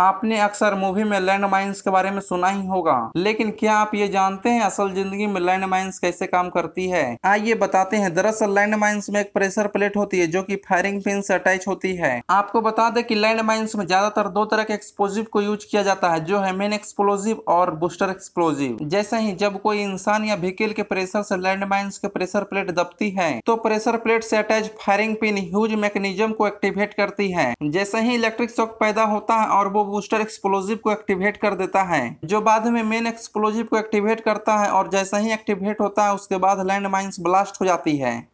आपने अक्सर मूवी में लैंड माइन्स के बारे में सुना ही होगा लेकिन क्या आप ये जानते हैं असल जिंदगी में लैंड माइन्स कैसे काम करती है आइए बताते हैं दरअसल लैंड माइन्स में एक प्रेशर प्लेट होती है जो कि फायरिंग पिन से अटैच होती है आपको बता दें कि लैंड माइन्स में ज्यादातर दो तरह के एक्सप्लोजिव को यूज किया जाता है जो है मेन एक्सप्लोजिव और बूस्टर एक्सप्लोजिव जैसे ही जब कोई इंसान या व्हीकल के प्रेशर से लैंड माइन्स के प्रेशर प्लेट दबती है तो प्रेशर प्लेट से attach firing pin huge mechanism को एक्टिवेट करती है जैसे ही इलेक्ट्रिक शॉक पैदा होता है और वो बूस्टर एक्सप्लोजिव को एक्टिवेट कर देता है जो बाद में मेन एक्सप्लोजिव को एक्टिवेट करता है और जैसा ही एक्टिवेट होता है उसके बाद लैंड माइन्स ब्लास्ट हो जाती है